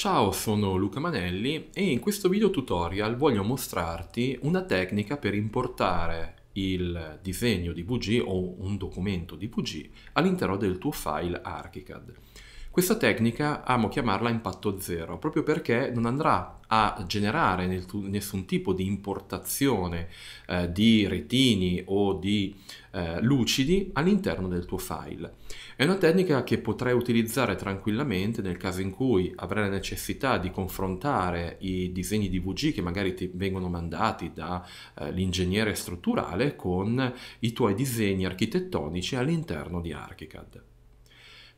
Ciao, sono Luca Manelli e in questo video tutorial voglio mostrarti una tecnica per importare il disegno di VG o un documento di VG all'interno del tuo file ArchiCAD. Questa tecnica amo chiamarla impatto zero, proprio perché non andrà a generare nessun tipo di importazione eh, di retini o di eh, lucidi all'interno del tuo file. È una tecnica che potrai utilizzare tranquillamente nel caso in cui avrai la necessità di confrontare i disegni DVG che magari ti vengono mandati dall'ingegnere eh, strutturale con i tuoi disegni architettonici all'interno di ArchiCAD.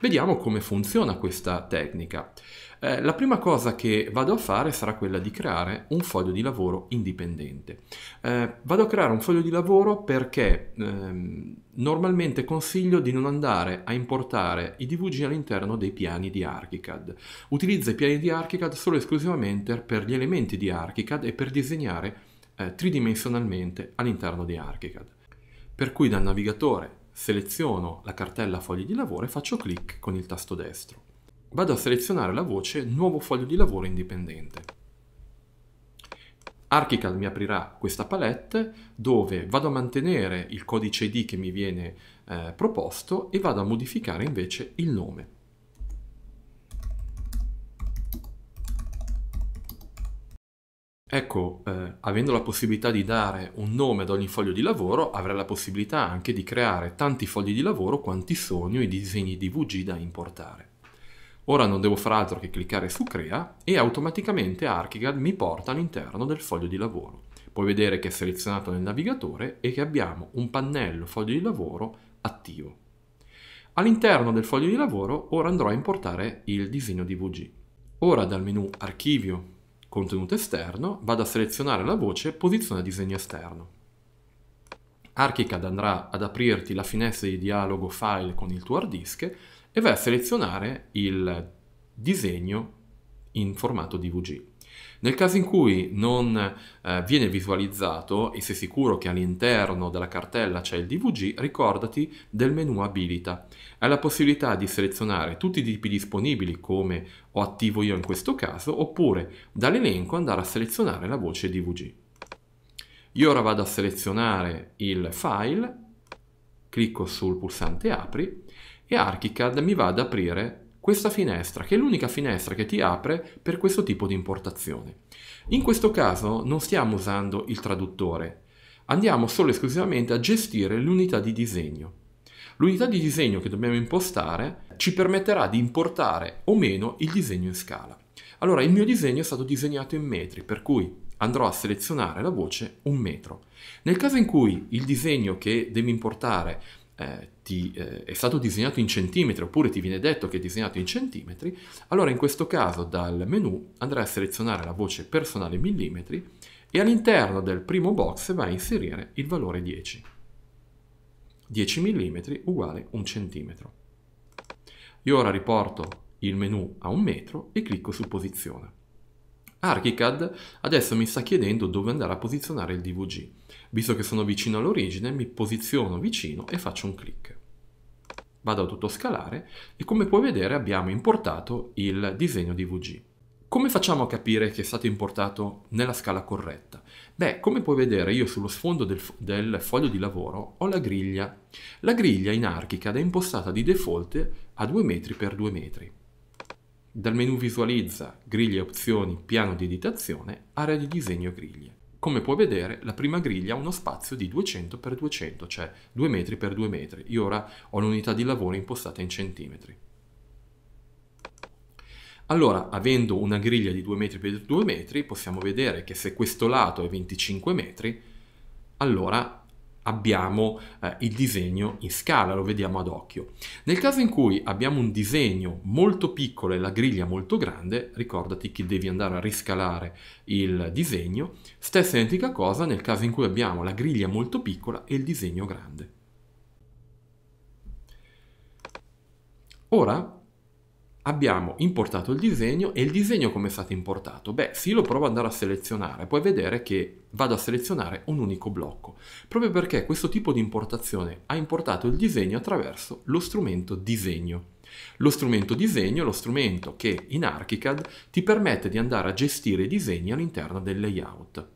Vediamo come funziona questa tecnica. Eh, la prima cosa che vado a fare sarà quella di creare un foglio di lavoro indipendente. Eh, vado a creare un foglio di lavoro perché ehm, normalmente consiglio di non andare a importare i DVG all'interno dei piani di ArchiCAD. Utilizzo i piani di ArchiCAD solo e esclusivamente per gli elementi di ArchiCAD e per disegnare eh, tridimensionalmente all'interno di ArchiCAD. Per cui dal navigatore seleziono la cartella fogli di lavoro e faccio clic con il tasto destro. Vado a selezionare la voce Nuovo foglio di lavoro indipendente. Archical mi aprirà questa palette dove vado a mantenere il codice ID che mi viene eh, proposto e vado a modificare invece il nome. Ecco, eh, avendo la possibilità di dare un nome ad ogni foglio di lavoro, avrei la possibilità anche di creare tanti fogli di lavoro quanti sono i disegni DVG da importare. Ora non devo fare altro che cliccare su Crea e automaticamente ArchiCAD mi porta all'interno del foglio di lavoro. Puoi vedere che è selezionato nel navigatore e che abbiamo un pannello foglio di lavoro attivo. All'interno del foglio di lavoro ora andrò a importare il disegno DVG. Ora dal menu Archivio contenuto esterno, vado a selezionare la voce posiziona disegno esterno. Archicad andrà ad aprirti la finestra di dialogo file con il tuo hard disk e vai a selezionare il disegno in formato DVG. Nel caso in cui non eh, viene visualizzato e sei sicuro che all'interno della cartella c'è il DVG, ricordati del menu abilita. Hai la possibilità di selezionare tutti i tipi disponibili come ho attivo io in questo caso oppure dall'elenco andare a selezionare la voce DVG. Io ora vado a selezionare il file, clicco sul pulsante apri e ArchiCAD mi va ad aprire questa finestra, che è l'unica finestra che ti apre per questo tipo di importazione. In questo caso non stiamo usando il traduttore, andiamo solo e esclusivamente a gestire l'unità di disegno. L'unità di disegno che dobbiamo impostare ci permetterà di importare o meno il disegno in scala. Allora, il mio disegno è stato disegnato in metri, per cui andrò a selezionare la voce un metro. Nel caso in cui il disegno che devi importare eh, ti, eh, è stato disegnato in centimetri oppure ti viene detto che è disegnato in centimetri, allora in questo caso dal menu andrai a selezionare la voce personale millimetri e all'interno del primo box vai a inserire il valore 10. 10 mm uguale 1 cm. Io ora riporto il menu a un metro e clicco su posiziona. ArchiCAD adesso mi sta chiedendo dove andare a posizionare il DVG. Visto che sono vicino all'origine, mi posiziono vicino e faccio un clic. Vado a tutto scalare e come puoi vedere abbiamo importato il disegno di VG. Come facciamo a capire che è stato importato nella scala corretta? Beh, come puoi vedere io sullo sfondo del, del foglio di lavoro ho la griglia. La griglia in archicad è impostata di default a 2 metri x 2 metri. Dal menu visualizza griglie opzioni piano di editazione area di disegno griglie. Come puoi vedere, la prima griglia ha uno spazio di 200 x 200, cioè 2 metri per 2 metri. Io ora ho l'unità di lavoro impostata in centimetri. Allora, avendo una griglia di 2 metri per 2 metri, possiamo vedere che se questo lato è 25 metri, allora abbiamo eh, il disegno in scala, lo vediamo ad occhio. Nel caso in cui abbiamo un disegno molto piccolo e la griglia molto grande, ricordati che devi andare a riscalare il disegno, stessa identica cosa nel caso in cui abbiamo la griglia molto piccola e il disegno grande. Ora abbiamo importato il disegno e il disegno come è stato importato? Beh, se io lo provo ad andare a selezionare, puoi vedere che vado a selezionare un unico blocco, proprio perché questo tipo di importazione ha importato il disegno attraverso lo strumento disegno. Lo strumento disegno è lo strumento che in ArchiCAD ti permette di andare a gestire i disegni all'interno del layout.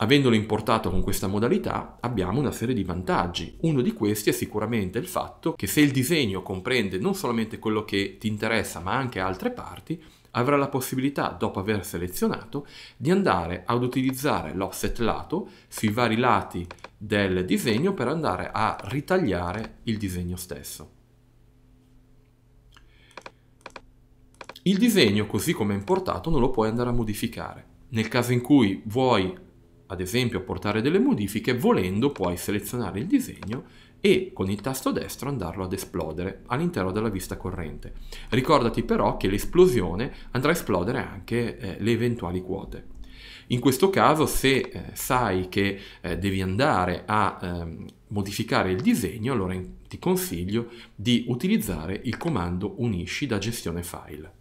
Avendolo importato con questa modalità abbiamo una serie di vantaggi. Uno di questi è sicuramente il fatto che se il disegno comprende non solamente quello che ti interessa ma anche altre parti, avrà la possibilità, dopo aver selezionato, di andare ad utilizzare l'offset lato sui vari lati del disegno per andare a ritagliare il disegno stesso. Il disegno, così come importato, non lo puoi andare a modificare. Nel caso in cui vuoi ad esempio apportare delle modifiche, volendo puoi selezionare il disegno e con il tasto destro andarlo ad esplodere all'interno della vista corrente. Ricordati però che l'esplosione andrà a esplodere anche eh, le eventuali quote. In questo caso, se eh, sai che eh, devi andare a ehm, modificare il disegno, allora ti consiglio di utilizzare il comando unisci da gestione file.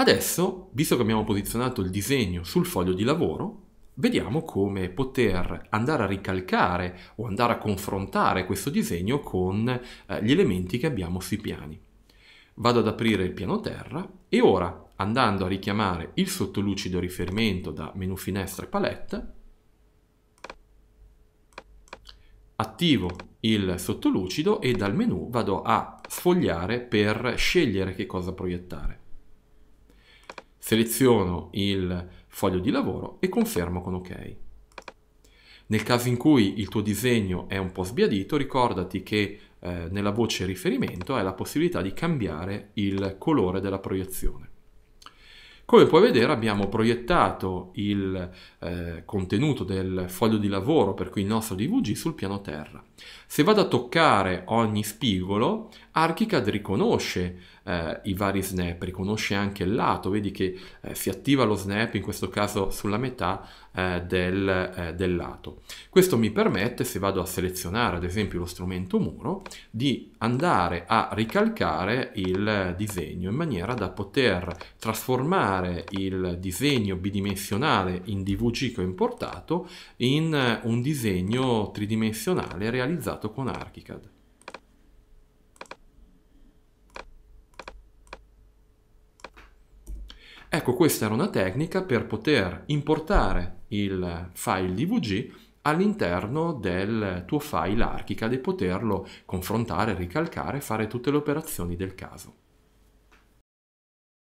Adesso, visto che abbiamo posizionato il disegno sul foglio di lavoro, vediamo come poter andare a ricalcare o andare a confrontare questo disegno con eh, gli elementi che abbiamo sui piani. Vado ad aprire il piano terra e ora, andando a richiamare il sottolucido riferimento da menu finestra e palette, attivo il sottolucido e dal menu vado a sfogliare per scegliere che cosa proiettare seleziono il foglio di lavoro e confermo con ok. Nel caso in cui il tuo disegno è un po' sbiadito, ricordati che eh, nella voce riferimento hai la possibilità di cambiare il colore della proiezione. Come puoi vedere abbiamo proiettato il eh, contenuto del foglio di lavoro, per cui il nostro DVG, sul piano terra. Se vado a toccare ogni spigolo, Archicad riconosce eh, i vari snap, riconosce anche il lato, vedi che eh, si attiva lo snap in questo caso sulla metà eh, del, eh, del lato. Questo mi permette, se vado a selezionare ad esempio lo strumento muro, di andare a ricalcare il disegno in maniera da poter trasformare il disegno bidimensionale in DVG che ho importato in un disegno tridimensionale realizzato con ArchiCAD. Ecco, questa era una tecnica per poter importare il file DVG all'interno del tuo file archica e poterlo confrontare, ricalcare, fare tutte le operazioni del caso.